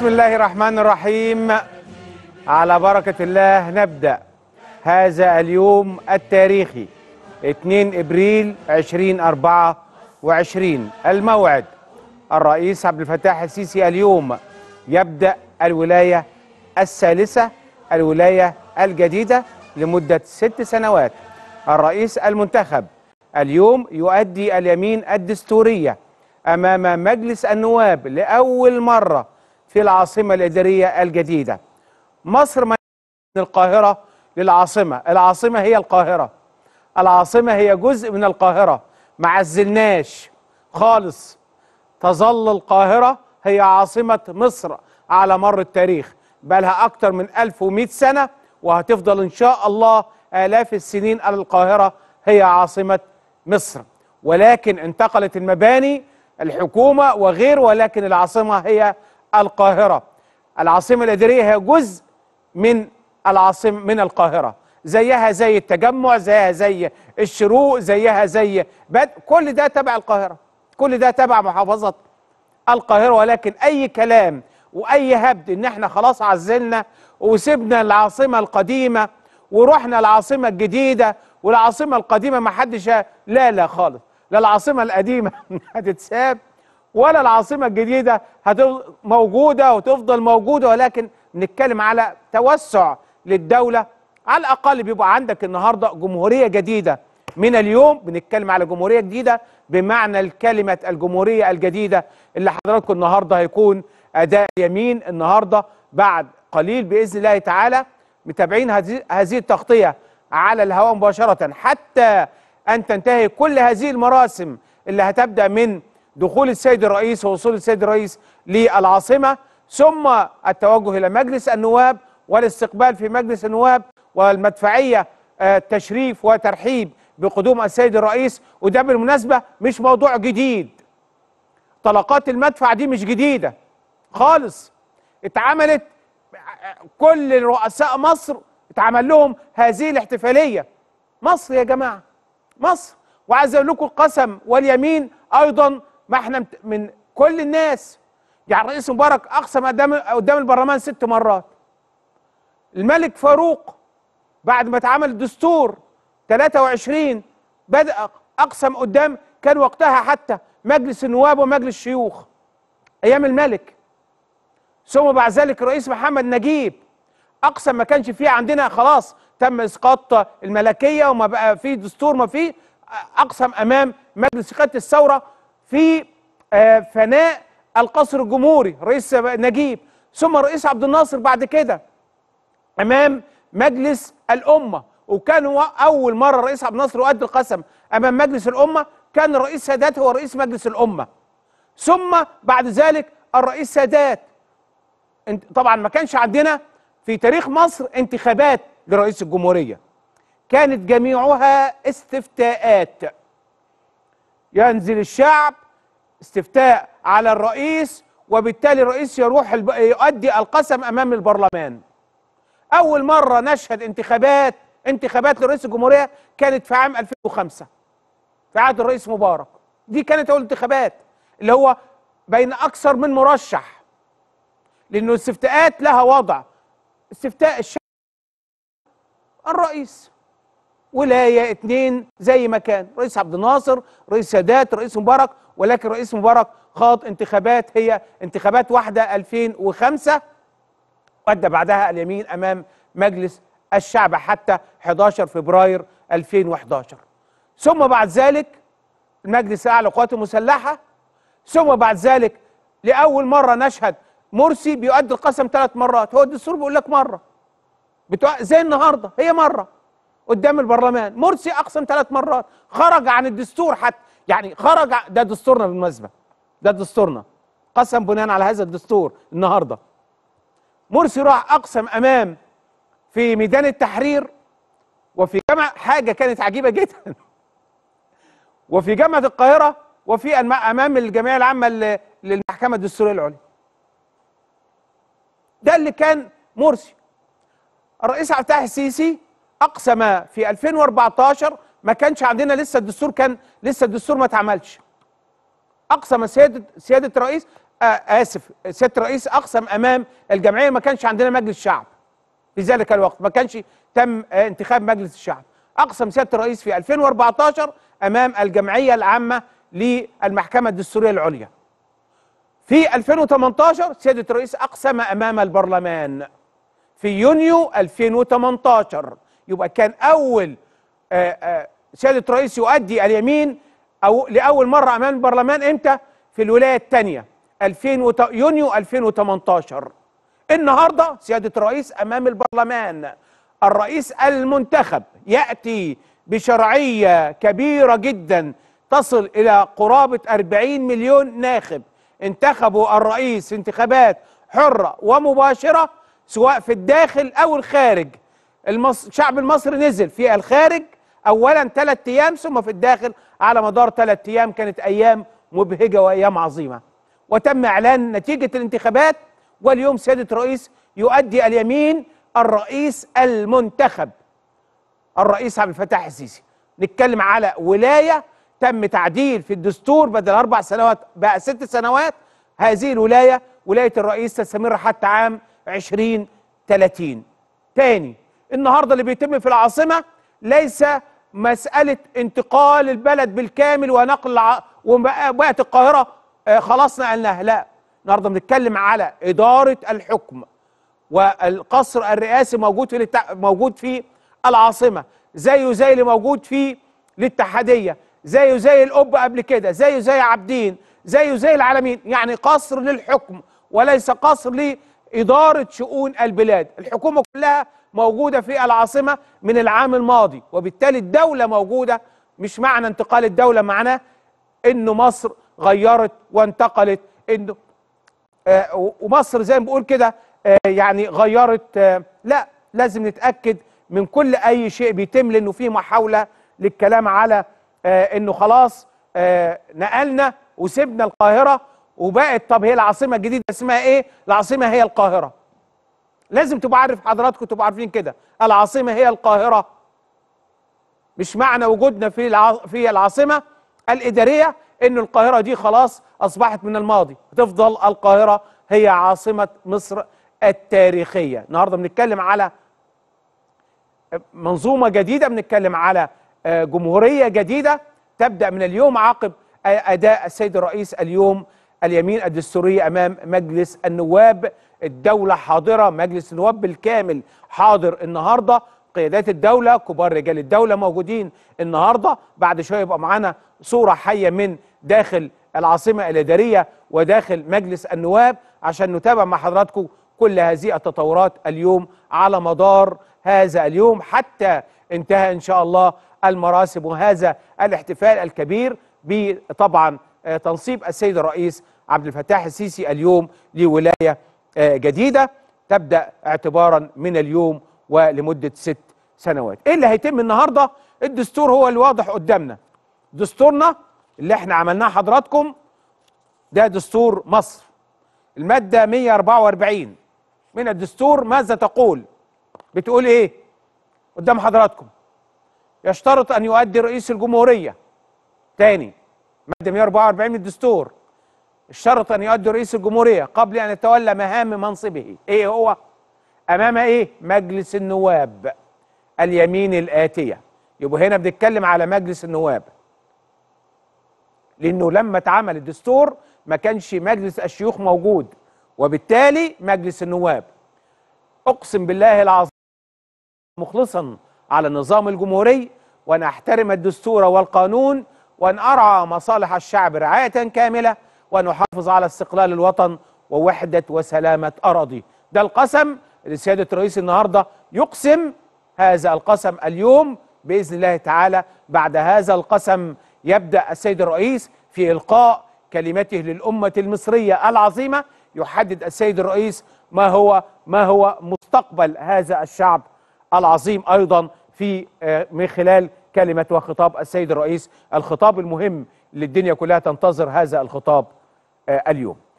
بسم الله الرحمن الرحيم على بركة الله نبدأ هذا اليوم التاريخي 2 إبريل 2024 الموعد الرئيس عبد الفتاح السيسي اليوم يبدأ الولاية الثالثة الولاية الجديدة لمدة ست سنوات الرئيس المنتخب اليوم يؤدي اليمين الدستورية أمام مجلس النواب لأول مرة في العاصمة الإدارية الجديدة مصر من القاهرة للعاصمة العاصمة هي القاهرة العاصمة هي جزء من القاهرة ما عزلناش خالص تظل القاهرة هي عاصمة مصر على مر التاريخ بلها أكثر أكتر من 1100 سنة وهتفضل إن شاء الله آلاف السنين القاهرة هي عاصمة مصر ولكن انتقلت المباني الحكومة وغير ولكن العاصمة هي القاهرة العاصمة الإدارية هي جزء من العاصمة من القاهرة زيها زي التجمع زيها زي الشروق زيها زي بد... كل ده تبع القاهرة كل ده تبع محافظة القاهرة ولكن أي كلام وأي هبد إن إحنا خلاص عزلنا وسبنا العاصمة القديمة ورحنا العاصمة الجديدة والعاصمة القديمة ما حدش لا لا خالص لا العاصمة القديمة هتتساب ولا العاصمة الجديدة هتفضل موجودة وتفضل موجودة ولكن نتكلم على توسع للدولة على الأقل بيبقى عندك النهاردة جمهورية جديدة من اليوم بنتكلم على جمهورية جديدة بمعنى الكلمة الجمهورية الجديدة اللي حضراتكم النهاردة هيكون أداء يمين النهاردة بعد قليل بإذن الله تعالى متابعين هذه التغطية على الهواء مباشرة حتى أن تنتهي كل هذه المراسم اللي هتبدأ من دخول السيد الرئيس ووصول السيد الرئيس للعاصمة ثم التوجه إلى مجلس النواب والاستقبال في مجلس النواب والمدفعية آه، تشريف وترحيب بقدوم السيد الرئيس وده بالمناسبة مش موضوع جديد طلقات المدفع دي مش جديدة خالص اتعملت كل رؤساء مصر اتعمل لهم هذه الاحتفالية مصر يا جماعة مصر وعايز اقول لكم القسم واليمين ايضا ما احنا من كل الناس يعني الرئيس مبارك اقسم قدام قدام البرلمان ست مرات الملك فاروق بعد ما اتعمل الدستور 23 بدأ اقسم قدام كان وقتها حتى مجلس النواب ومجلس الشيوخ ايام الملك ثم بعد ذلك الرئيس محمد نجيب اقسم ما كانش فيه عندنا خلاص تم اسقاط الملكيه وما بقى فيه دستور ما فيه اقسم امام مجلس قياده الثوره في آه، فناء القصر الجمهوري رئيس نجيب ثم الرئيس عبد الناصر بعد كده امام مجلس الامه وكان هو اول مره الرئيس عبد الناصر يؤدي القسم امام مجلس الامه كان الرئيس سادات هو رئيس مجلس الامه ثم بعد ذلك الرئيس سادات طبعا ما كانش عندنا في تاريخ مصر انتخابات لرئيس الجمهوريه كانت جميعها استفتاءات ينزل الشعب استفتاء على الرئيس وبالتالي الرئيس يروح يؤدي القسم امام البرلمان اول مره نشهد انتخابات انتخابات لرئيس الجمهوريه كانت في عام 2005 في عهد الرئيس مبارك دي كانت اول انتخابات اللي هو بين اكثر من مرشح لانه الاستفتاءات لها وضع استفتاء الشعب الرئيس ولايه اتنين زي ما كان رئيس عبد الناصر رئيس سادات رئيس مبارك ولكن رئيس مبارك خاض انتخابات هي انتخابات واحده 2005 ادى بعدها اليمين امام مجلس الشعب حتى 11 فبراير 2011 ثم بعد ذلك المجلس الاعلى للقوات المسلحه ثم بعد ذلك لاول مره نشهد مرسي بيؤدي القسم ثلاث مرات هو الدستور بيقول لك مره بتوع زي النهارده هي مره قدام البرلمان مرسي اقسم ثلاث مرات خرج عن الدستور حتى يعني خرج ده دستورنا بالمناسبه ده دستورنا قسم بناء على هذا الدستور النهارده مرسي راح اقسم امام في ميدان التحرير وفي جامع حاجه كانت عجيبه جدا وفي جامعه القاهره وفي امام الجمعيه العامه للمحكمه الدستوريه العليا ده اللي كان مرسي الرئيس عبد الفتاح السيسي اقسم في 2014 ما كانش عندنا لسه الدستور كان لسه الدستور ما اتعملش اقسم سياده سياده الرئيس آه اسف سياده الرئيس اقسم امام الجمعيه ما كانش عندنا مجلس شعب في ذلك الوقت ما كانش تم آه انتخاب مجلس الشعب اقسم سياده الرئيس في 2014 امام الجمعيه العامه للمحكمه الدستوريه العليا في 2018 سياده الرئيس اقسم امام البرلمان في يونيو 2018 يبقى كان اول آه، آه، سياده رئيس يؤدي اليمين او لاول مره امام البرلمان امتى في الولايه الثانيه 2000 يونيو 2018 النهارده سياده الرئيس امام البرلمان الرئيس المنتخب ياتي بشرعيه كبيره جدا تصل الى قرابه 40 مليون ناخب انتخبوا الرئيس انتخابات حره ومباشره سواء في الداخل او الخارج المصر الشعب المصري نزل في الخارج اولا ثلاث ايام ثم في الداخل على مدار ثلاث ايام كانت ايام مبهجه وايام عظيمه وتم اعلان نتيجه الانتخابات واليوم سياده الرئيس يؤدي اليمين الرئيس المنتخب الرئيس عبد الفتاح السيسي نتكلم على ولايه تم تعديل في الدستور بدل اربع سنوات بقى ست سنوات هذه الولايه ولايه الرئيس تستمر حتى عام 2030 تاني النهارده اللي بيتم في العاصمه ليس مساله انتقال البلد بالكامل ونقل وبقت القاهره آه، خلاص نقلناها لا النهارده بنتكلم على اداره الحكم والقصر الرئاسي موجود في موجود في العاصمه زيه زي اللي موجود في الاتحاديه زيه زي القبه قبل كده زيه زي عابدين زيه زي العالمين يعني قصر للحكم وليس قصر للحكم إدارة شؤون البلاد الحكومة كلها موجودة في العاصمة من العام الماضي وبالتالي الدولة موجودة مش معنى انتقال الدولة معناه إن مصر غيرت وانتقلت إنه آه، ومصر زي ما بقول كده آه، يعني غيرت آه، لا لازم نتأكد من كل أي شيء بيتم لأنه في محاولة للكلام على إنه خلاص نقلنا وسبنا القاهرة وبقت طب هي العاصمه الجديده اسمها ايه العاصمه هي القاهره لازم تبقى عارف حضراتكم تبقوا عارفين كده العاصمه هي القاهره مش معنى وجودنا في في العاصمه الاداريه ان القاهره دي خلاص اصبحت من الماضي تفضل القاهره هي عاصمه مصر التاريخيه النهارده بنتكلم على منظومه جديده بنتكلم على آه، جمهوريه جديده تبدا من اليوم عقب آه، اداء السيد الرئيس اليوم اليمين الدستورية أمام مجلس النواب الدولة حاضرة مجلس النواب بالكامل حاضر النهاردة قيادات الدولة كبار رجال الدولة موجودين النهاردة بعد شوية يبقى معانا صورة حية من داخل العاصمة الإدارية وداخل مجلس النواب عشان نتابع مع حضراتكم كل هذه التطورات اليوم على مدار هذا اليوم حتى انتهى إن شاء الله المراسم وهذا الاحتفال الكبير بطبعا آه، تنصيب السيد الرئيس عبد الفتاح السيسي اليوم لولاية آه، جديدة تبدأ اعتبارا من اليوم ولمدة ست سنوات ايه اللي هيتم النهاردة الدستور هو الواضح قدامنا دستورنا اللي احنا عملناه حضراتكم ده دستور مصر المادة 144 من الدستور ماذا تقول بتقول ايه قدام حضراتكم يشترط ان يؤدي رئيس الجمهورية تاني مادة 144 من الدستور الشرط أن يؤدي رئيس الجمهورية قبل أن يتولى مهام منصبه إيه هو؟ أمام إيه؟ مجلس النواب اليمين الآتية يبقى هنا بنتكلم على مجلس النواب لأنه لما اتعمل الدستور ما كانش مجلس الشيوخ موجود وبالتالي مجلس النواب أقسم بالله العظيم مخلصا على النظام الجمهوري وانا أحترم الدستور والقانون وأن أرعى مصالح الشعب رعاية كاملة وأن أحافظ على استقلال الوطن ووحدة وسلامة أراضي ده القسم اللي سيادة الرئيس النهاردة يقسم هذا القسم اليوم بإذن الله تعالى بعد هذا القسم يبدأ السيد الرئيس في إلقاء كلمته للأمة المصرية العظيمة يحدد السيد الرئيس ما هو ما هو مستقبل هذا الشعب العظيم أيضا في آه، من خلال كلمة وخطاب السيد الرئيس الخطاب المهم للدنيا كلها تنتظر هذا الخطاب آه، اليوم